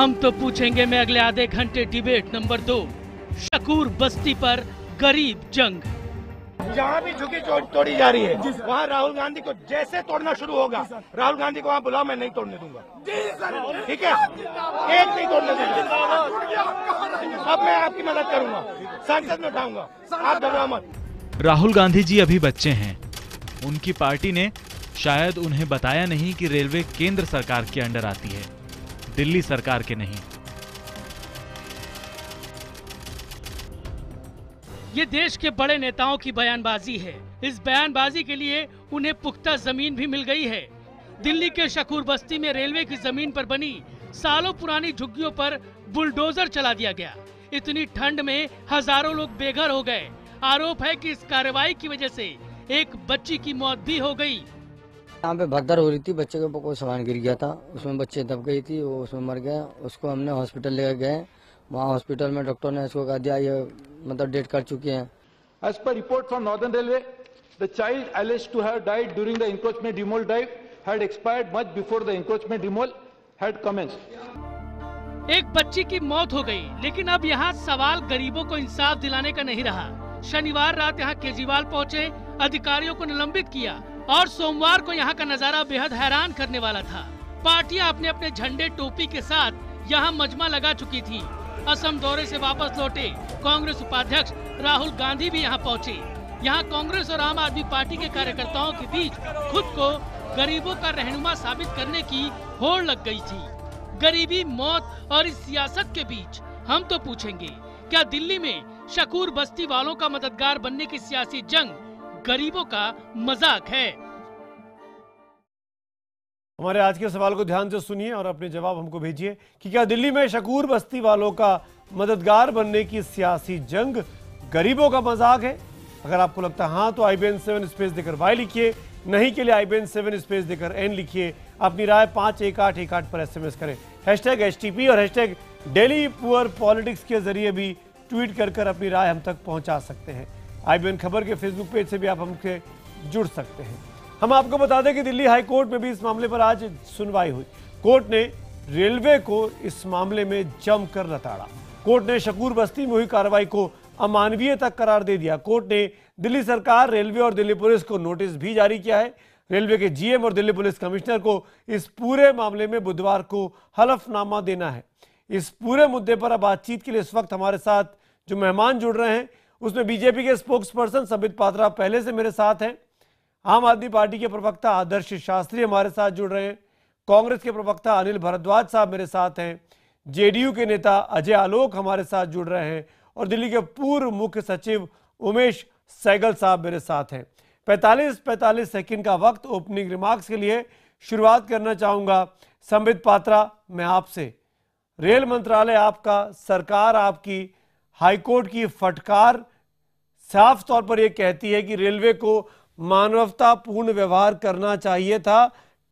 हम तो पूछेंगे मैं अगले आधे घंटे डिबेट नंबर दो शकूर बस्ती पर गरीब जंग जहाँ भी झुकी तोड़ी जा रही है वहाँ राहुल गांधी को जैसे तोड़ना शुरू होगा राहुल गांधी को वहाँ बुलाओ मैं नहीं तोड़ने दूंगा ठीक है एक नहीं तोड़ने दूंगा अब मैं आपकी मदद करूंगा सांसद में उठाऊंगा आप मत राहुल गांधी जी अभी बच्चे हैं उनकी पार्टी ने शायद उन्हें बताया नहीं कि रेलवे केंद्र सरकार के अंडर आती है दिल्ली सरकार के नहीं ये देश के बड़े नेताओं की बयानबाजी है इस बयानबाजी के लिए उन्हें पुख्ता जमीन भी मिल गई है दिल्ली के शकूर बस्ती में रेलवे की जमीन पर बनी सालों पुरानी झुग्गियों पर बुलडोजर चला दिया गया इतनी ठंड में हजारों लोग बेघर हो गए आरोप है कि इस कार्रवाई की वजह से एक बच्ची की मौत भी हो गई यहाँ पे भगदड़ हो रही थी बच्चे के ऊपर कोई सामान गिर गया था उसमें बच्चे दब गई थी वो उसमें मर गया उसको हमने हॉस्पिटल लेकर गए वहाँ हॉस्पिटल में डॉक्टर ने इसको कह दिया ये मतलब डेट कर चुके हैं as per report from northern railway the child alleged to have died during the encroachment demolition drive had expired much before the encroachment demolition had commenced एक बच्ची की मौत हो गई लेकिन अब यहाँ सवाल गरीबों को इंसाफ दिलाने का नहीं रहा शनिवार रात यहाँ केजरीवाल पहुँचे अधिकारियों को निलंबित किया और सोमवार को यहाँ का नजारा बेहद हैरान करने वाला था पार्टियाँ अपने अपने झंडे टोपी के साथ यहाँ मजमा लगा चुकी थी असम दौरे से वापस लौटे कांग्रेस उपाध्यक्ष राहुल गांधी भी यहाँ पहुँचे यहाँ कांग्रेस और आम आदमी पार्टी के कार्यकर्ताओं के बीच खुद को गरीबों का रहनुमा साबित करने की होड़ लग गई थी गरीबी मौत और इस सियासत के बीच हम तो पूछेंगे क्या दिल्ली में शकूर बस्ती वालों का मददगार बनने की सियासी जंग गरीबों का मजाक है हमारे आज के सवाल को ध्यान से सुनिए और अपने जवाब हमको भेजिए कि क्या दिल्ली में शकूर बस्ती वालों का मददगार बनने की सियासी जंग गरीबों का मजाक है अगर आपको लगता है हाँ तो आई बी सेवन स्पेस देकर वाई लिखिए नहीं के लिए आई बी सेवन स्पेस देकर एन लिखिए अपनी राय पांच एक आठ एक आठ पर एस एम एस करें hashtag S T P और hashtag daily poor politics के जरिए भी ट्वीट कर कर अपनी राय हम तक पहुंचा सकते हैं आई बी खबर के फेसबुक पेज से भी आप हमसे जुड़ सकते हैं हम आपको बता दें कि दिल्ली हाई कोर्ट में भी इस मामले पर आज सुनवाई हुई कोर्ट ने रेलवे को इस मामले में जमकर रताड़ा कोर्ट ने शकूर बस्ती में हुई कार्रवाई को अमानवीय तक करार दे दिया कोर्ट ने दिल्ली सरकार रेलवे और दिल्ली पुलिस को नोटिस भी जारी किया है रेलवे के जीएम और दिल्ली पुलिस कमिश्नर को इस पूरे मामले में बुधवार को हलफनामा देना है इस पूरे मुद्दे पर अब बातचीत के लिए इस वक्त हमारे साथ जो मेहमान जुड़ रहे हैं उसमें बीजेपी के स्पोक्स पर्सन संबित पात्रा पहले से मेरे साथ हैं आम आदमी पार्टी के प्रवक्ता आदर्श शास्त्री हमारे साथ जुड़ रहे हैं कांग्रेस के प्रवक्ता अनिल भारद्वाज साहब मेरे साथ हैं जेडीयू के नेता अजय आलोक हमारे साथ जुड़ रहे हैं और दिल्ली के पूर्व मुख्य सचिव उमेश सैगल साहब मेरे साथ हैं पैंतालीस पैंतालीस सेकेंड का वक्त ओपनिंग रिमार्क्स के लिए शुरुआत करना चाहूँगा संबित पात्रा मैं आपसे रेल मंत्रालय आपका सरकार आपकी हाईकोर्ट की फटकार साफ तौर पर यह कहती है कि रेलवे को मानवतापूर्ण व्यवहार करना चाहिए था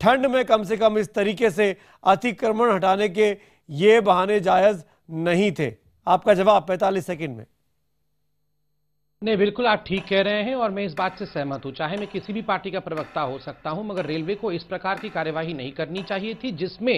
ठंड में कम से कम इस तरीके से अतिक्रमण हटाने के ये बहाने जायज़ नहीं थे आपका जवाब 45 सेकंड में नहीं बिल्कुल आप ठीक कह रहे हैं और मैं इस बात से सहमत हूं चाहे मैं किसी भी पार्टी का प्रवक्ता हो सकता हूं मगर रेलवे को इस प्रकार की कार्यवाही नहीं करनी चाहिए थी जिसमें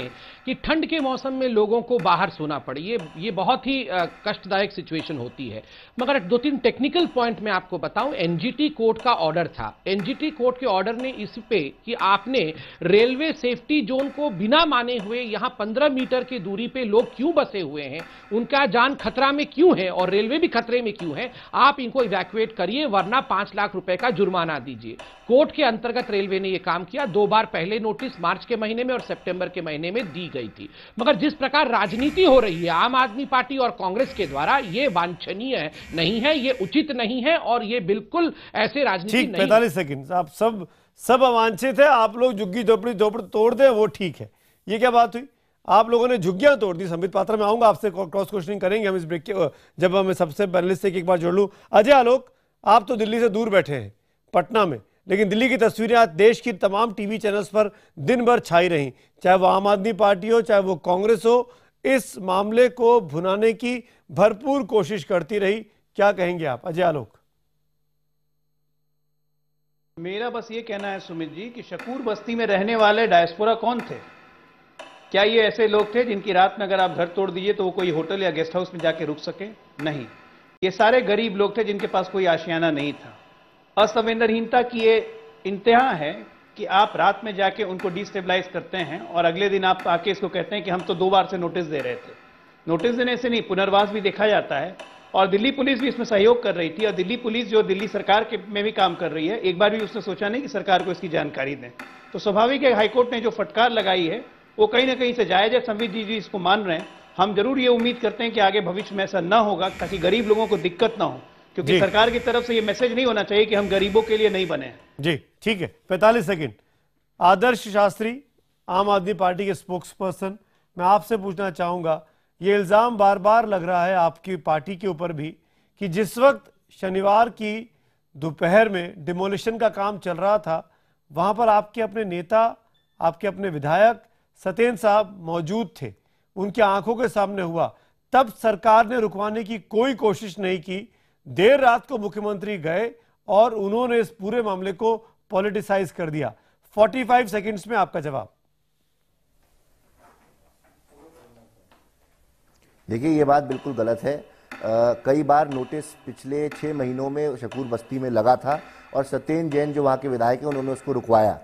कि ठंड के मौसम में लोगों को बाहर सोना पड़े ये ये बहुत ही कष्टदायक सिचुएशन होती है मगर दो तीन टेक्निकल पॉइंट मैं आपको बताऊं एनजीटी कोर्ट का ऑर्डर था एनजीटी कोर्ट के ऑर्डर ने इस पे कि आपने रेलवे सेफ्टी जोन को बिना माने हुए यहां पंद्रह मीटर की दूरी पे लोग क्यों बसे हुए हैं उनका जान खतरा में क्यों है और रेलवे भी खतरे में क्यों है आप इनको इवैक्यूएट करिए वरना पांच लाख रुपए का जुर्माना दीजिए कोर्ट के अंतर्गत रेलवे ने यह काम किया दो बार पहले नोटिस मार्च के महीने में और सितंबर के महीने में दी गई थी मगर जिस प्रकार राजनीति हो रही है आम आदमी पार्टी और कांग्रेस के द्वारा ये वांछनीय है, नहीं है ये उचित नहीं है और ये बिल्कुल ऐसे राजनीति नहीं पैंतालीस सेकंड आप सब सब अवांछित है आप लोग झुग्गी झोपड़ी झोपड़ी तोड़ दे वो ठीक है ये क्या बात हुई आप लोगों ने झुग्गियां तोड़ दी संबित पात्रा में आऊंगा आपसे क्रॉस क्वेश्चनिंग करेंगे हम इस ब्रेक के जब हमें सबसे पैनलिस्ट से एक बार जोड़ लूँ अजय आलोक आप तो दिल्ली से दूर बैठे हैं पटना में लेकिन दिल्ली की तस्वीरें आज देश की तमाम टीवी चैनल्स पर दिन भर छाई रहीं चाहे वो आम आदमी पार्टी हो चाहे वो कांग्रेस हो इस मामले को भुनाने की भरपूर कोशिश करती रही क्या कहेंगे आप अजय आलोक मेरा बस ये कहना है सुमित जी कि शकूर बस्ती में रहने वाले डायस्पोरा कौन थे क्या ये ऐसे लोग थे जिनकी रात में अगर आप घर तोड़ दीजिए तो वो कोई होटल या गेस्ट हाउस में जाके रुक सके नहीं ये सारे गरीब लोग थे जिनके पास कोई आशियाना नहीं था असंवेदनहीनता की ये इंतहा है कि आप रात में जाके उनको डिस्टेबलाइज करते हैं और अगले दिन आप आके इसको कहते हैं कि हम तो दो बार से नोटिस दे रहे थे नोटिस देने से नहीं पुनर्वास भी देखा जाता है और दिल्ली पुलिस भी इसमें सहयोग कर रही थी और दिल्ली पुलिस जो दिल्ली सरकार के में भी काम कर रही है एक बार भी उसने सोचा नहीं कि सरकार को इसकी जानकारी दें तो स्वाभाविक है हाईकोर्ट ने जो फटकार लगाई है वो कहीं ना कहीं से जायज है संबित जी जी इसको मान रहे हैं हम जरूर ये उम्मीद करते हैं कि आगे भविष्य में ऐसा ना होगा ताकि गरीब लोगों को दिक्कत ना हो क्योंकि सरकार की तरफ से ये मैसेज नहीं होना चाहिए कि हम गरीबों के लिए नहीं बने जी ठीक है पैंतालीस सेकेंड आदर्श शास्त्री आम आदमी पार्टी के स्पोक्स पर्सन मैं आपसे पूछना चाहूंगा ये इल्ज़ाम बार बार लग रहा है आपकी पार्टी के ऊपर भी कि जिस वक्त शनिवार की दोपहर में डिमोलिशन का काम चल रहा था वहां पर आपके अपने नेता आपके अपने विधायक सत्येंद्र साहब मौजूद थे उनकी आंखों के सामने हुआ तब सरकार ने रुकवाने की कोई कोशिश नहीं की देर रात को मुख्यमंत्री गए और उन्होंने इस पूरे मामले को पॉलिटिसाइज कर दिया 45 सेकेंड्स में आपका जवाब देखिए ये बात बिल्कुल गलत है आ, कई बार नोटिस पिछले छः महीनों में शकूर बस्ती में लगा था और सत्येंद्र जैन जो वहाँ के विधायक हैं उन्होंने उसको रुकवाया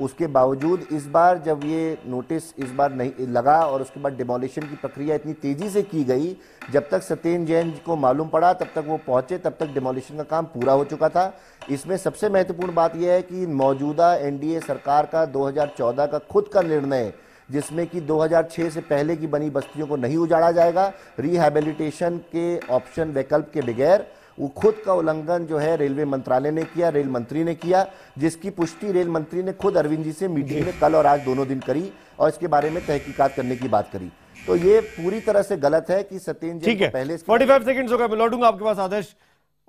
उसके बावजूद इस बार जब ये नोटिस इस बार नहीं लगा और उसके बाद डिमोलिशन की प्रक्रिया इतनी तेज़ी से की गई जब तक सत्येंद्र जैन को मालूम पड़ा तब तक वो पहुंचे तब तक डिमोलिशन का काम पूरा हो चुका था इसमें सबसे महत्वपूर्ण बात यह है कि मौजूदा एनडीए सरकार का 2014 का खुद का निर्णय जिसमें कि 2006 से पहले की बनी बस्तियों को नहीं उजाड़ा जाएगा रिहेबिलिटेशन के ऑप्शन विकल्प के बगैर वो खुद का उल्लंघन जो है रेलवे मंत्रालय ने किया रेल मंत्री ने किया जिसकी पुष्टि रेल मंत्री ने खुद अरविंद जी से मीटिंग में कल और आज दोनों दिन करी और इसके बारे में तहकीकात करने की बात करी तो ये पूरी तरह से गलत है कि सत्येंद्र जी पहले फोर्टी फाइव सेकेंड होगा लौटूंगा आपके पास आदर्श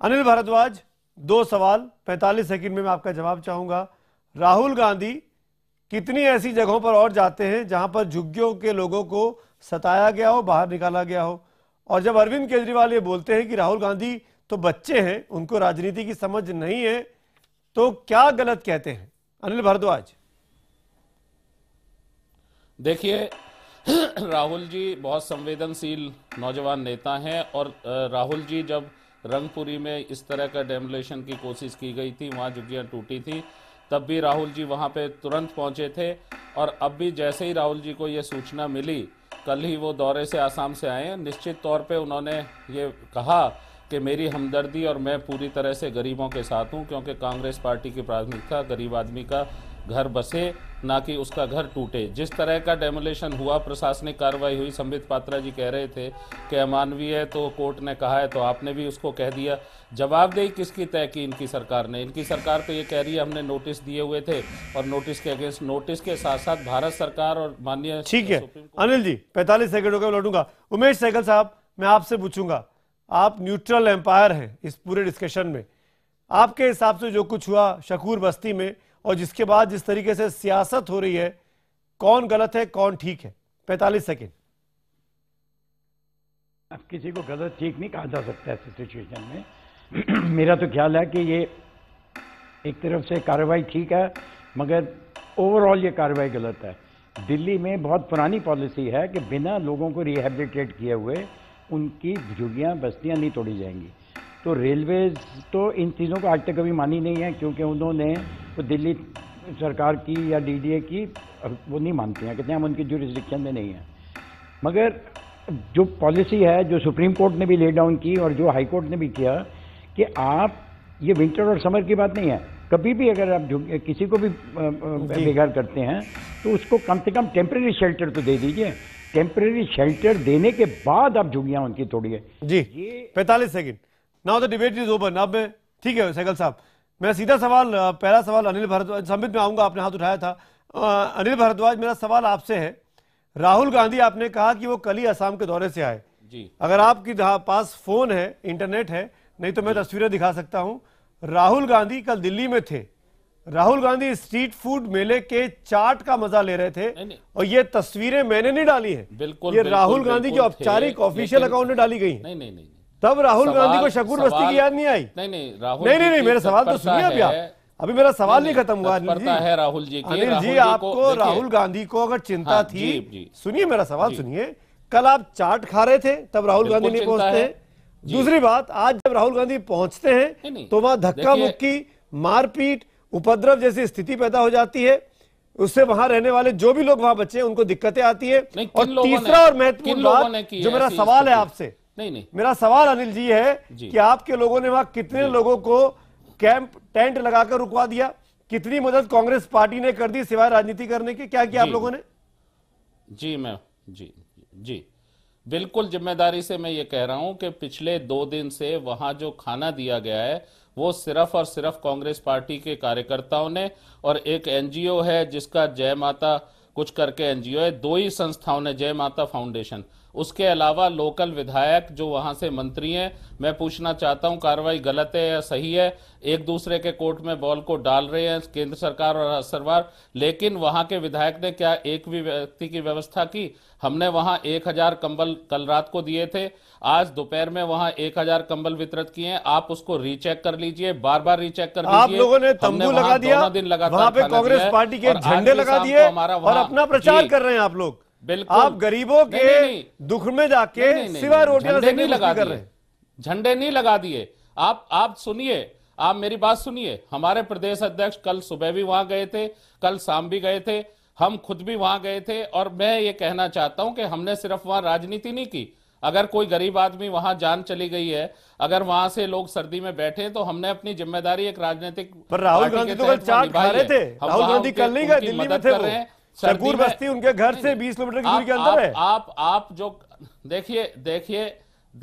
अनिल भारद्वाज दो सवाल पैंतालीस सेकंड में मैं आपका जवाब चाहूंगा राहुल गांधी कितनी ऐसी जगहों पर और जाते हैं जहां पर झुग्गियों के लोगों को सताया गया हो बाहर निकाला गया हो और जब अरविंद केजरीवाल ये बोलते हैं कि राहुल गांधी तो बच्चे हैं उनको राजनीति की समझ नहीं है तो क्या गलत कहते हैं अनिल भारद्वाज देखिए राहुल जी बहुत संवेदनशील नौजवान नेता हैं और राहुल जी जब रंगपुरी में इस तरह का डेमोलेशन की कोशिश की गई थी वहाँ झुग्गियाँ टूटी थी तब भी राहुल जी वहाँ पे तुरंत पहुँचे थे और अब भी जैसे ही राहुल जी को ये सूचना मिली कल ही वो दौरे से आसाम से आए निश्चित तौर पे उन्होंने ये कहा कि मेरी हमदर्दी और मैं पूरी तरह से गरीबों के साथ हूँ क्योंकि कांग्रेस पार्टी की प्राथमिकता गरीब आदमी का घर बसे ना कि उसका घर टूटे जिस तरह का डेमोलेशन हुआ प्रशासनिक कार्रवाई हुई संबित पात्रा जी कह रहे थे कि अमानवीय है तो कोर्ट ने कहा है तो आपने भी उसको कह दिया जवाबदेही किसकी तय की इनकी सरकार ने इनकी सरकार तो ये कह रही है हमने नोटिस दिए हुए थे और नोटिस के अगेंस्ट नोटिस के साथ साथ भारत सरकार और माननीय ठीक है अनिल जी पैंतालीस सेकेंड होकर लौटूंगा उमेश सहगल साहब मैं आपसे पूछूंगा आप न्यूट्रल एम्पायर हैं इस पूरे डिस्कशन में आपके हिसाब से जो कुछ हुआ शकूर बस्ती में और जिसके बाद जिस तरीके से सियासत हो रही है कौन गलत है कौन ठीक है पैंतालीस सेकेंड अब किसी को गलत ठीक नहीं कहा जा सकता है सिचुएशन में मेरा तो ख्याल है कि ये एक तरफ से कार्रवाई ठीक है मगर ओवरऑल ये कार्रवाई गलत है दिल्ली में बहुत पुरानी पॉलिसी है कि बिना लोगों को रिहेबिलिटेट किए हुए उनकी झुग्गियाँ बस्तियाँ नहीं तोड़ी जाएंगी तो रेलवे तो इन चीज़ों को आज तक कभी मानी नहीं है क्योंकि उन्होंने तो दिल्ली सरकार की या डीडीए की वो नहीं मानते हैं कहते हैं हम उनकी जो रिस्ट्रिक्शन में नहीं है मगर जो पॉलिसी है जो सुप्रीम कोर्ट ने भी ले डाउन की और जो हाई कोर्ट ने भी किया कि आप ये विंटर और समर की बात नहीं है कभी भी अगर आप किसी को भी बेघर करते हैं तो उसको कम से कम टेम्प्रेरी शेल्टर तो दे दीजिए टेम्परेरी शेल्टर देने के बाद आप झुगियां उनकी तोड़िए जी पैंतालीस second now the debate is open अब मैं ठीक है सैगल साहब मेरा सीधा सवाल पहला सवाल अनिल भारद्वाज संबित में आऊंगा आपने हाथ उठाया था आ, अनिल भारद्वाज मेरा सवाल आपसे है राहुल गांधी आपने कहा कि वो कल ही आसाम के दौरे से आए जी अगर आपकी पास फ़ोन है इंटरनेट है नहीं तो मैं तस्वीरें दिखा सकता हूँ राहुल गांधी कल दिल्ली में थे राहुल गांधी स्ट्रीट फूड मेले के चाट का मजा ले रहे थे नहीं, नहीं। और ये तस्वीरें मैंने नहीं डाली है बिल्कुल ये बिल्कुल, राहुल गांधी जो औपचारिक ऑफिशियल अकाउंट में डाली गई नहीं नहीं नहीं तब राहुल गांधी को शकुर बस्ती की याद नहीं आई नहीं नहीं राहुल नहीं नहीं मेरा सवाल तो सुनिए अभी आप अभी मेरा सवाल नहीं खत्म हुआ अनिल जी है राहुल जी अनिल जी आपको राहुल गांधी को अगर चिंता हाँ, थी सुनिए मेरा सवाल सुनिए कल आप चाट खा रहे थे तब राहुल गांधी नहीं पहुंचते दूसरी बात आज जब राहुल गांधी पहुंचते हैं तो वहां धक्का मुक्की मारपीट उपद्रव जैसी स्थिति पैदा हो जाती है उससे वहां रहने वाले जो भी लोग वहां बचे हैं उनको दिक्कतें आती है और तीसरा और महत्वपूर्ण बात जो मेरा सवाल है आपसे नहीं नहीं मेरा सवाल अनिल जी है जी। कि आपके लोगों ने वहां कितने लोगों को कैंप टेंट लगाकर रुकवा दिया कितनी मदद कांग्रेस पार्टी ने कर दी सिवाय राजनीति करने की क्या किया आप लोगों ने जी मैम जी जी बिल्कुल जिम्मेदारी से मैं ये कह रहा हूं कि पिछले दो दिन से वहां जो खाना दिया गया है वो सिर्फ और सिर्फ कांग्रेस पार्टी के कार्यकर्ताओं ने और एक एनजीओ है जिसका जय माता कुछ करके एनजीओ है दो ही संस्थाओं ने जय माता फाउंडेशन उसके अलावा लोकल विधायक जो वहां से मंत्री हैं मैं पूछना चाहता हूँ कार्रवाई गलत है या सही है एक दूसरे के कोर्ट में बॉल को डाल रहे हैं केंद्र सरकार और सरकार लेकिन वहां के विधायक ने क्या एक भी व्यक्ति की व्यवस्था की हमने वहां एक हजार कंबल कल रात को दिए थे आज दोपहर में वहां एक हजार कंबल वितरित किए हैं आप उसको रीचेक कर लीजिए बार बार रीचेक कर आप लोगों ने तंबू लगा दिया दिन लगातार कांग्रेस पार्टी के झंडे लगा दिए अपना प्रचार कर रहे हैं आप लोग बिल्कुल आप गरीबों के दुख में जाके सिवा रोटियां नहीं लगा कर रहे झंडे नहीं लगा दिए आप आप सुनिए आप मेरी बात सुनिए हमारे प्रदेश अध्यक्ष कल सुबह भी वहां गए थे कल शाम भी गए थे हम खुद भी वहां गए थे और मैं ये कहना चाहता हूं कि हमने सिर्फ वहां राजनीति नहीं की अगर कोई गरीब आदमी वहां जान चली गई है अगर वहां से लोग सर्दी में बैठे तो हमने अपनी जिम्मेदारी एक राजनीतिक पर राहुल गांधी तो कल चाट खा रहे थे राहुल गांधी कल नहीं गए दिल्ली में थे सरगुर बस्ती उनके घर से 20 किलोमीटर की दूरी के अंदर है आप आप जो देखिए देखिए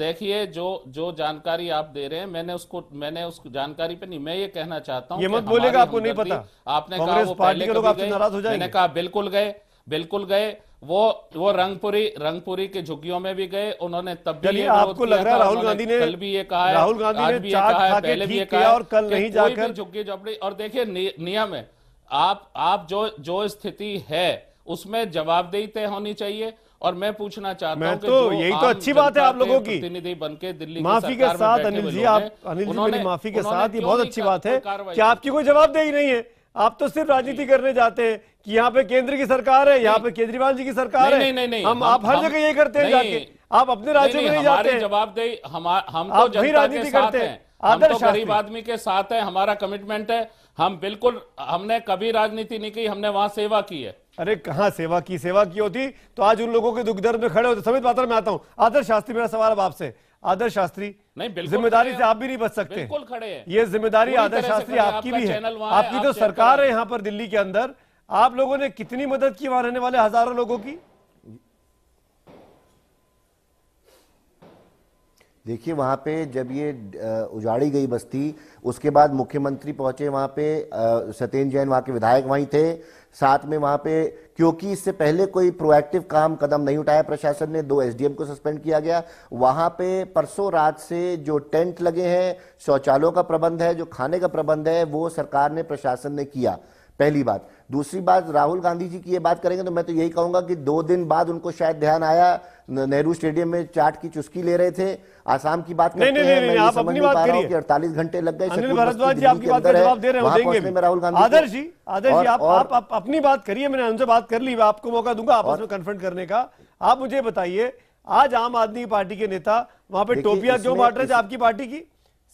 देखिए जो जो जानकारी आप दे रहे हैं मैंने उसको मैंने उस जानकारी पे नहीं मैं ये कहना चाहता हूँ ये मत बोलेगा आपको नहीं पता आपने कहा वो पहले आपसे नाराज हो मैंने कहा बिल्कुल गए बिल्कुल गए वो वो रंगपुरी रंगपुरी के झुग्गियों में भी गए उन्होंने तब भी आपको लग रहा है राहुल गांधी ने कल भी ये कहा है राहुल गांधी ने भी कहा है पहले भी ये कहा और कल नहीं जाकर झुग्गी झोपड़ी और देखिए नियम है आप आप जो जो स्थिति है उसमें जवाबदेही तय होनी चाहिए और मैं पूछना चाहता हूँ तो यही तो अच्छी बात है आप लोगों की प्रतिनिधि बन के दिल्ली माफी के साथ अनिल जी आप अनिल जी मेरी माफी के साथ ये बहुत अच्छी बात है कि आपकी कोई जवाबदेही नहीं है आप तो सिर्फ राजनीति करने जाते हैं कि यहाँ पे केंद्र की सरकार है यहाँ पे केजरीवाल जी की सरकार है नहीं, नहीं, नहीं, हम, आप हर जगह ये करते हैं जाके आप अपने राज्य में नहीं जाते जवाबदेही हम हम तो राजनीति करते हैं तो आदर्श गरीब आदमी के साथ है हमारा कमिटमेंट है हम बिल्कुल हमने कभी राजनीति नहीं की हमने वहां सेवा की है अरे कहा सेवा की सेवा की होती तो आज उन लोगों के दुख दर्द में खड़े होते तो समित पात्र में आता हूँ आदर शास्त्री मेरा सवाल अब आपसे आदर शास्त्री नहीं जिम्मेदारी से आप भी नहीं बच सकते बिल्कुल खड़े हैं ये जिम्मेदारी आदर शास्त्री आपकी भी है आपकी तो सरकार है यहाँ पर दिल्ली के अंदर आप लोगों ने कितनी मदद की वहां रहने वाले हजारों लोगों की देखिए वहाँ पे जब ये उजाड़ी गई बस्ती उसके बाद मुख्यमंत्री पहुंचे वहाँ पे सत्येंद्र जैन वहाँ के विधायक वहीं थे साथ में वहाँ पे क्योंकि इससे पहले कोई प्रोएक्टिव काम कदम नहीं उठाया प्रशासन ने दो एसडीएम को सस्पेंड किया गया वहाँ पे परसों रात से जो टेंट लगे हैं शौचालयों का प्रबंध है जो खाने का प्रबंध है वो सरकार ने प्रशासन ने किया पहली बात दूसरी बात राहुल गांधी जी की ये बात करेंगे तो मैं तो यही कहूंगा कि दो दिन बाद उनको शायद ध्यान आया नेहरू स्टेडियम में चाट की चुस्की ले रहे थे आसाम की बात करते नहीं, नहीं, नहीं, आप अपनी बात करिए कि 48 घंटे लग गए अनिल भारद्वाज जी आपकी बात का जवाब दे रहे हैं देंगे राहुल गांधी आदर्श जी आदर्श जी आप आप अपनी बात करिए मैंने उनसे बात कर ली मैं आपको मौका दूंगा आपस में कन्फ्रंट करने का आप मुझे बताइए आज आम आदमी पार्टी के नेता वहां पर टोपिया क्यों बांट रहे थे आपकी पार्टी की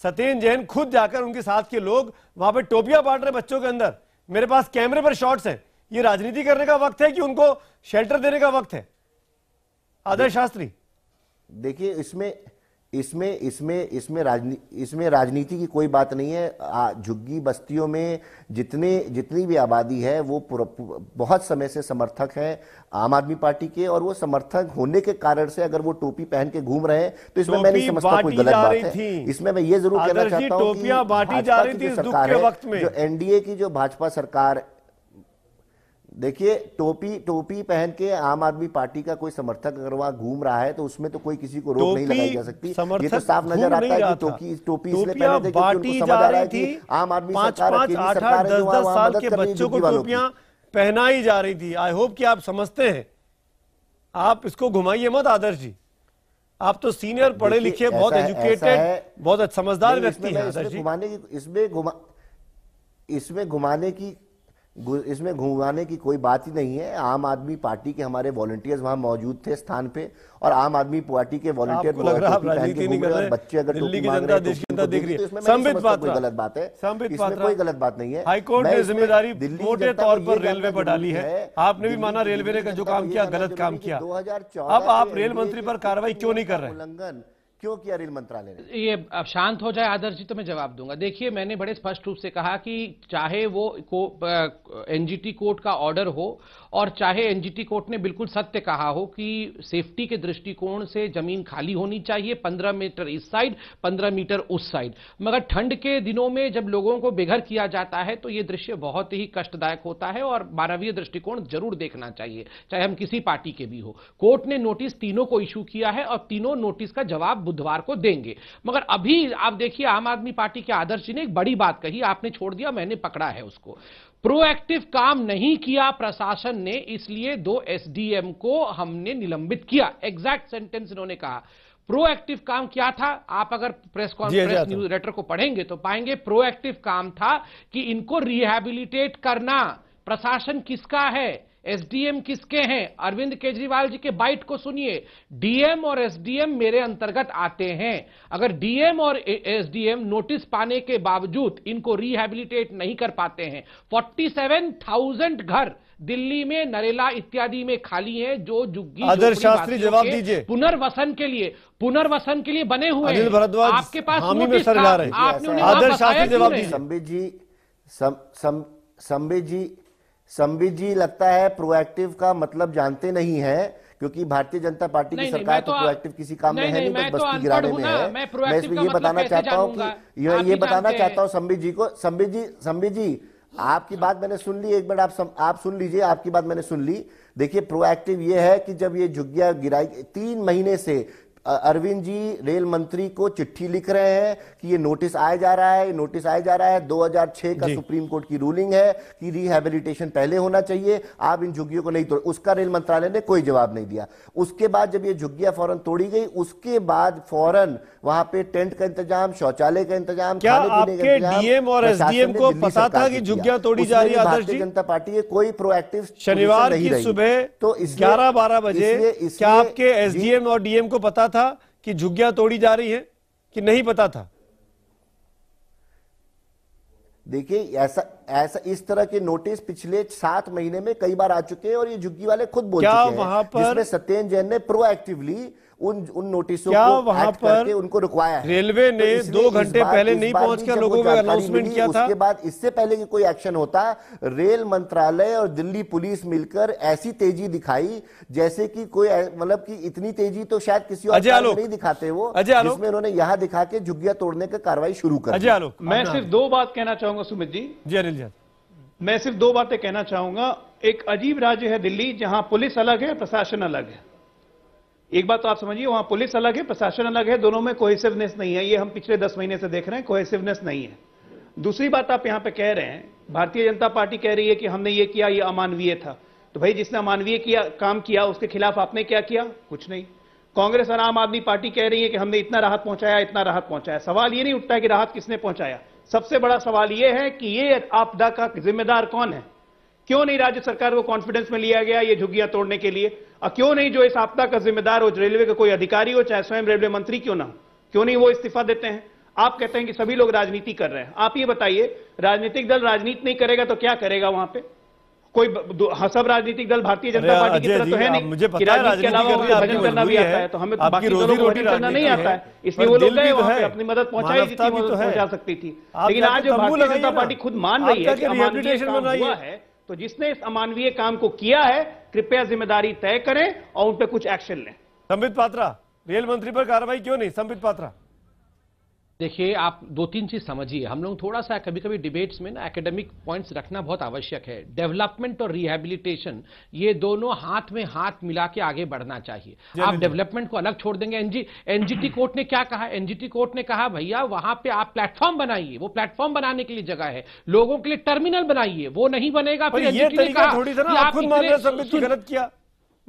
सत्येन जैन खुद जाकर उनके साथ के लोग वहां पर टोपिया बांट रहे बच्चों के अंदर मेरे पास कैमरे पर शॉट्स हैं ये राजनीति करने का वक्त है कि उनको शेल्टर देने का वक्त है आदर्श शास्त्री देखिए इसमें इसमें इसमें इसमें राजनी इसमें राजनीति की कोई बात नहीं है झुग्गी बस्तियों में जितने जितनी भी आबादी है वो बहुत समय से समर्थक हैं आम आदमी पार्टी के और वो समर्थक होने के कारण से अगर वो टोपी पहन के घूम रहे हैं तो इसमें मैं नहीं समझता कोई गलत बात है इसमें मैं ये जरूर कहना चाहता हूँ भाजपा की जो सरकार है जो एनडीए की जो भाजपा सरकार देखिए टोपी टोपी पहन के आम आदमी पार्टी का कोई समर्थक अगर वहां घूम रहा है तो उसमें तो कोई किसी को रोक नहीं लगाई जा सकती ये तो साफ नजर आता है कि टोपी टोपी इसलिए पहने थे क्योंकि उनको समझ आ रहा है कि आम आदमी सरकार अकेली सरकार है जो वहां मदद कर रही है पहनाई जा रही थी आई होप कि आप समझते हैं आप इसको घुमाइए मत आदर्श जी आप तो सीनियर पढ़े लिखे बहुत एजुकेटेड बहुत समझदार व्यक्ति हैं घुमाने की इसमें घुमाने की इसमें घूमाने की कोई बात ही नहीं है आम आदमी पार्टी के हमारे वॉलंटियर्स वहाँ मौजूद थे स्थान पे और आम आदमी पार्टी के वॉलंटियर बच्चे अगर तो कोई गलत बात है इसमें कोई गलत बात नहीं है हाईकोर्ट ने जिम्मेदारी मोटे तौर पर रेलवे पर डाली है आपने भी माना रेलवे ने जो काम किया गलत काम किया दो अब आप रेल मंत्री पर कार्रवाई क्यों नहीं कर रहे उल्लंघन क्यों किया रेल मंत्रालय ने ये अब शांत हो जाए आदर्श जी तो मैं जवाब दूंगा देखिए मैंने बड़े स्पष्ट रूप से कहा कि चाहे वो को, एनजीटी कोर्ट का ऑर्डर हो और चाहे एनजीटी कोर्ट ने बिल्कुल सत्य कहा हो कि सेफ्टी के दृष्टिकोण से जमीन खाली होनी चाहिए पंद्रह मीटर इस साइड पंद्रह मीटर उस साइड मगर ठंड के दिनों में जब लोगों को बेघर किया जाता है तो ये दृश्य बहुत ही कष्टदायक होता है और मानवीय दृष्टिकोण जरूर देखना चाहिए चाहे हम किसी पार्टी के भी हो कोर्ट ने नोटिस तीनों को इश्यू किया है और तीनों नोटिस का जवाब बुधवार को देंगे मगर अभी आप देखिए आम आदमी पार्टी के आदर्श जी ने एक बड़ी बात कही आपने छोड़ दिया मैंने पकड़ा है उसको प्रोएक्टिव काम नहीं किया प्रशासन ने इसलिए दो एसडीएम को हमने निलंबित किया एग्जैक्ट सेंटेंस इन्होंने कहा प्रोएक्टिव काम क्या था आप अगर प्रेस कॉन्फ्रेंस न्यूज लेटर को पढ़ेंगे तो पाएंगे प्रोएक्टिव काम था कि इनको रिहेबिलिटेट करना प्रशासन किसका है एसडीएम किसके हैं अरविंद केजरीवाल जी के बाइट को सुनिए डीएम और एसडीएम मेरे अंतर्गत आते हैं अगर डीएम और एसडीएम नोटिस पाने के बावजूद इनको रिहैबिलिटेट नहीं कर पाते हैं 47,000 घर दिल्ली में नरेला इत्यादि में खाली है जो जुग्गी शास्त्री जवाब दीजिए पुनर्वसन के लिए पुनर्वसन के लिए बने हुए अनिल आपके पास आपने में सर जवाब दीजिए संबित जी संबित जी संबित जी लगता है प्रोएक्टिव का मतलब जानते नहीं है क्योंकि भारतीय जनता पार्टी की सरकार तो, प्रोएक्टिव तो किसी काम में है नहीं बस तो बस्ती गिराने में है मैं, इसमें ये बताना मतलब चाहता हूँ कि ये बताना चाहता हूँ संबित जी को संबित जी संबित जी आपकी बात मैंने सुन ली एक बार आप सम, आप सुन लीजिए आपकी बात मैंने सुन ली देखिए प्रोएक्टिव ये है कि जब ये झुग्गिया गिराई तीन महीने से अरविंद जी रेल मंत्री को चिट्ठी लिख रहे हैं कि ये नोटिस आया जा रहा है नोटिस आया जा रहा है 2006 का सुप्रीम कोर्ट की रूलिंग है कि रिहेबिलिटेशन पहले होना चाहिए आप इन झुग्गियों को नहीं तोड़ उसका रेल मंत्रालय ने कोई जवाब नहीं दिया उसके बाद जब ये झुग्गिया फौरन तोड़ी गई उसके बाद फौरन वहां पे टेंट का इंतजाम शौचालय का इंतजाम को पता था कि झुग्गिया तोड़ी जा रही है भारतीय जनता पार्टी कोई प्रोएक्टिव शनिवार की सुबह तो ग्यारह बारह बजे क्या आपके एसडीएम और डीएम को पता था था कि झुग्गियां तोड़ी जा रही है कि नहीं पता था देखिए ऐसा ऐसा इस तरह के नोटिस पिछले सात महीने में कई बार आ चुके हैं और ये झुग्गी वाले खुद बोल चुके हैं वहां पर सत्येन जैन ने प्रोएक्टिवली उन उन नोटिसों क्या को वहां पर उनको रुकवाया है रेलवे तो ने तो दो घंटे पहले नहीं पहुंच के लोगों को अनाउंसमेंट किया था उसके बाद इससे पहले कि कोई एक्शन होता रेल मंत्रालय और दिल्ली पुलिस मिलकर ऐसी तेजी दिखाई जैसे कि कोई मतलब कि इतनी तेजी तो शायद किसी और नहीं दिखाते वो जिसमें उन्होंने यहाँ दिखा के झुग्गिया तोड़ने का कार्रवाई शुरू कर अजय आलोक मैं सिर्फ दो बात कहना चाहूंगा सुमित जी जी अनिल जी मैं सिर्फ दो बातें कहना चाहूंगा एक अजीब राज्य है दिल्ली जहां पुलिस अलग है प्रशासन अलग है एक बात तो आप समझिए वहां पुलिस अलग है प्रशासन अलग है दोनों में कोहेसिवनेस नहीं है ये हम पिछले दस महीने से देख रहे हैं कोहेसिवनेस नहीं है दूसरी बात आप यहां पे कह रहे हैं भारतीय जनता पार्टी कह रही है कि हमने ये किया ये अमानवीय था तो भाई जिसने अमानवीय किया काम किया उसके खिलाफ आपने क्या किया कुछ नहीं कांग्रेस और आम आदमी पार्टी कह रही है कि हमने इतना राहत पहुंचाया इतना राहत पहुंचाया सवाल ये नहीं उठता कि राहत किसने पहुंचाया सबसे बड़ा सवाल यह है कि ये आपदा का जिम्मेदार कौन है क्यों नहीं राज्य सरकार को कॉन्फिडेंस में लिया गया ये झुग्गियां तोड़ने के लिए और क्यों नहीं जो इस आपदा का जिम्मेदार हो रेलवे का कोई अधिकारी हो चाहे स्वयं रेलवे मंत्री क्यों ना हो क्यों नहीं वो इस्तीफा देते हैं आप कहते हैं कि सभी लोग राजनीति कर रहे हैं आप ये बताइए राजनीतिक दल राजनीति नहीं करेगा तो क्या करेगा वहां पे कोई हाँ, सब राजनीतिक दल भारतीय जनता पार्टी की तरह तो है नहीं मुझे पता है राजनीति के अलावा भजन करना भी आता है तो हमें बाकी दलों को भजन करना नहीं आता है इसलिए वो लोग तो वहां अपनी मदद पहुंचाई जितनी तो पहुंचा सकती थी लेकिन आज भारतीय जनता पार्टी खुद मान रही है तो जिसने इस अमानवीय काम को किया है कृपया जिम्मेदारी तय करें और उन पर कुछ एक्शन लें संबित पात्रा रेल मंत्री पर कार्रवाई क्यों नहीं संबित पात्रा देखिए आप दो तीन चीज समझिए हम लोग थोड़ा सा कभी कभी डिबेट्स में ना एकेडमिक पॉइंट्स रखना बहुत आवश्यक है डेवलपमेंट और रिहेबिलिटेशन ये दोनों हाथ में हाथ मिला के आगे बढ़ना चाहिए आप डेवलपमेंट को अलग छोड़ देंगे एनजी एनजीटी कोर्ट ने क्या कहा एनजीटी कोर्ट ने कहा भैया वहां पे आप प्लेटफॉर्म बनाइए वो प्लेटफॉर्म बनाने के लिए जगह है लोगों के लिए टर्मिनल बनाइए वो नहीं बनेगा फिर एनजीटी ने कहा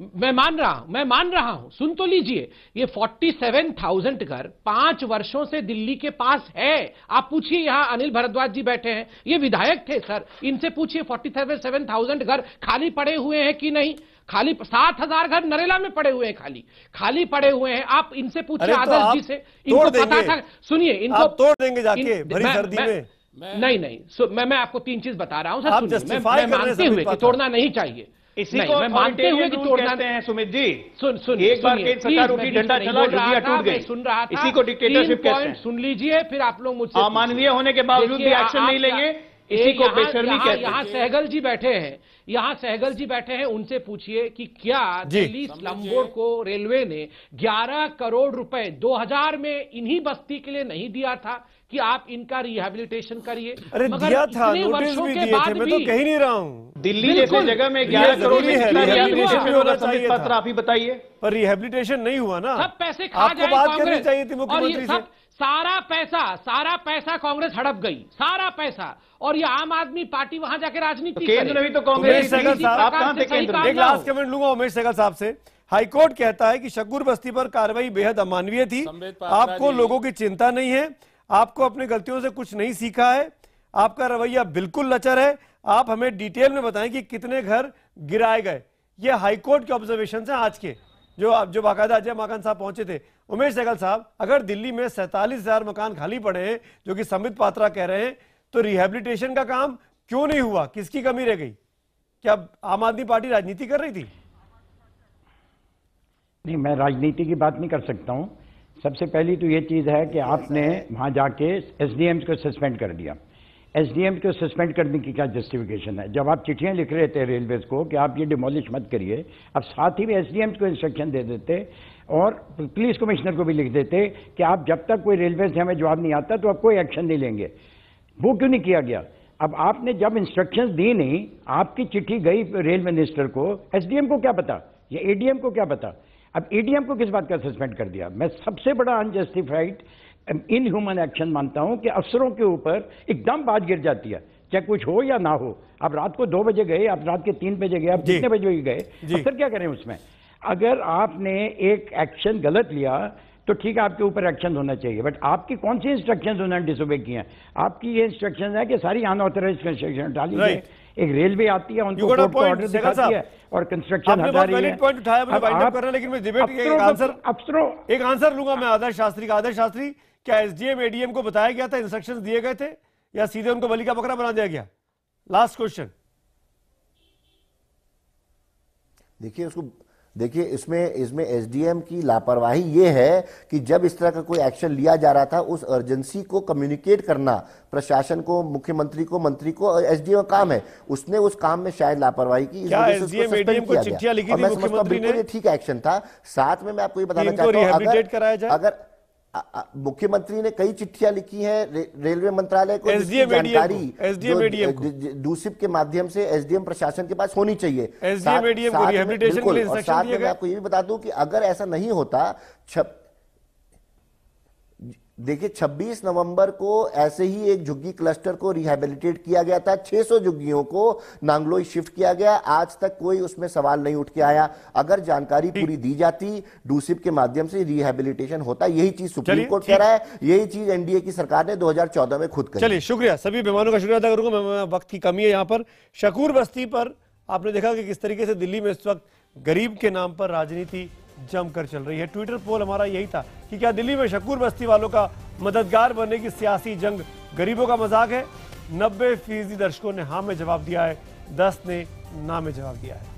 मैं मान रहा हूं मैं मान रहा हूं सुन तो लीजिए ये 47,000 घर पांच वर्षों से दिल्ली के पास है आप पूछिए यहां अनिल भरद्वाज जी बैठे हैं ये विधायक थे सर इनसे पूछिए 47,000 घर खाली पड़े हुए हैं कि नहीं खाली सात हजार घर नरेला में पड़े हुए हैं खाली खाली पड़े हुए हैं आप इनसे पूछिए तो आदर्श जी से इनको पता था सुनिए इनको तोड़ देंगे नहीं नहीं मैं मैं आपको तीन चीज बता रहा हूं सर सुनिए मैं मानते हुए कि तोड़ना नहीं चाहिए इसी को मैं मानते हुए कि तोड़ना हैं सुमित जी सुन सुन एक बार केंद्र सरकार उठी डंडा चला झुगिया टूट गई सुन रहा था इसी को डिक्टेटरशिप कहते हैं सुन लीजिए फिर आप लोग मुझसे अमानवीय हाँ, होने के बावजूद भी एक्शन नहीं लेंगे इसी को बेशर्मी कहते हैं यहाँ सहगल जी बैठे हैं यहाँ सहगल जी बैठे हैं उनसे पूछिए कि क्या दिल्ली स्लम को रेलवे ने 11 करोड़ रुपए 2000 में इन्हीं बस्ती के लिए नहीं दिया था कि आप इनका रिहेबिलिटेशन करिए अरे मगर दिया था नोटिस भी दिए थे मैं तो कह नहीं रहा हूँ दिल्ली जैसे जगह में ग्यारह करोड़ रिहेबिलिटेशन होगा समित तो पात्र आप ही बताइए पर रिहेबिलिटेशन नहीं हुआ ना सब पैसे खा जाए बात करनी चाहिए थी मुख्यमंत्री से सारा पैसा सारा पैसा कांग्रेस हड़प गई सारा पैसा और ये आम आदमी पार्टी वहां जाके राजनीति तो केंद्र भी तो कांग्रेस आप कहां एक लास्ट कमेंट लूंगा उमेश सहगल साहब से हाईकोर्ट कहता है कि शकुर बस्ती पर कार्रवाई बेहद अमानवीय थी आपको लोगों की चिंता नहीं है आपको अपनी गलतियों से कुछ नहीं सीखा है आपका रवैया बिल्कुल लचर है आप हमें डिटेल में बताएं कि कितने घर गिराए गए ये हाईकोर्ट के ऑब्जर्वेशन है आज के जो जो बाकायदा अजय माकन साहब पहुंचे थे उमेश सहगल साहब अगर दिल्ली में सैंतालीस हजार मकान खाली पड़े हैं जो कि समित पात्रा कह रहे हैं तो रिहेबिलिटेशन का काम क्यों नहीं हुआ किसकी कमी रह गई क्या आम आदमी पार्टी राजनीति कर रही थी नहीं मैं राजनीति की बात नहीं कर सकता हूं सबसे पहली तो ये चीज़ है कि आपने वहाँ जाके एस को सस्पेंड कर दिया एस को सस्पेंड करने की क्या जस्टिफिकेशन है जब आप चिट्ठियाँ लिख रहे थे रेलवेज को कि आप ये डिमोलिश मत करिए आप साथ ही भी एस को इंस्ट्रक्शन दे देते और पुलिस कमिश्नर को भी लिख देते कि आप जब तक कोई रेलवे से हमें जवाब नहीं आता तो आप कोई एक्शन नहीं लेंगे वो क्यों नहीं किया गया अब आपने जब इंस्ट्रक्शंस दी नहीं आपकी चिट्ठी गई रेल मिनिस्टर को एसडीएम को क्या पता या एडीएम को क्या पता अब ईडीएम को किस बात का सस्पेंड कर दिया मैं सबसे बड़ा अनजस्टिफाइड इनह्यूमन एक्शन मानता हूं कि अफसरों के ऊपर एकदम बात गिर जाती है चाहे कुछ हो या ना हो आप रात को दो बजे गए आप रात के तीन बजे गए आप कितने बजे गए अफसर क्या करें उसमें अगर आपने एक एक्शन गलत लिया तो ठीक है आपके ऊपर एक्शन होना चाहिए बट आपकी कौन सी इंस्ट्रक्शन उन्होंने डिसोबे की हैं आपकी ये इंस्ट्रक्शन है कि सारी अनऑथराइज कंस्ट्रक्शन डाली right. एक रेलवे आती है उनको ऑर्डर दिखाती है और कंस्ट्रक्शन पॉइंट उठाया लेकिन एक आंसर अफसरों एक आंसर लूंगा मैं आदर्श शास्त्री का आदर्श शास्त्री क्या एसडीएम एडीएम को बताया गया था इंस्ट्रक्शन दिए गए थे या सीधे उनको बलि का बकरा बना दिया गया लास्ट क्वेश्चन देखिए उसको देखिए इसमें इसमें एसडीएम की लापरवाही ये है कि जब इस तरह का कोई एक्शन लिया जा रहा था उस अर्जेंसी को कम्युनिकेट करना प्रशासन को मुख्यमंत्री को मंत्री को एसडीएम का काम है उसने उस काम में शायद लापरवाही की ठीक एक्शन था साथ में मैं आपको ये बताना चाहता हूँ अगर मुख्यमंत्री ने कई चिट्ठियां लिखी हैं रे, रेलवे मंत्रालय को जानकारी डूसिप के माध्यम से एसडीएम प्रशासन के पास होनी चाहिए साथ, साथ, में, और साथ में मैं आपको ये भी बता दूं कि अगर ऐसा नहीं होता देखिए 26 नवंबर को ऐसे ही एक झुग्गी क्लस्टर को रिहेबिलिटेट किया गया था 600 झुग्गियों को नांगलोई शिफ्ट किया गया आज तक कोई उसमें सवाल नहीं उठ के आया अगर जानकारी पूरी दी जाती डूसिप के माध्यम से रिहेबिलिटेशन होता यही चीज सुप्रीम कोर्ट कह रहा है यही चीज एनडीए की सरकार ने दो में खुद कर चलिए शुक्रिया सभी मेहमानों का शुक्रिया अदा करूंगा वक्त की कमी है यहाँ पर शकूर बस्ती पर आपने देखा कि किस तरीके से दिल्ली में इस वक्त गरीब के नाम पर राजनीति जमकर चल रही है ट्विटर पोल हमारा यही था कि क्या दिल्ली में शकूर बस्ती वालों का मददगार बनने की सियासी जंग गरीबों का मजाक है नब्बे फीसदी दर्शकों ने हाँ में जवाब दिया है दस ने ना में जवाब दिया है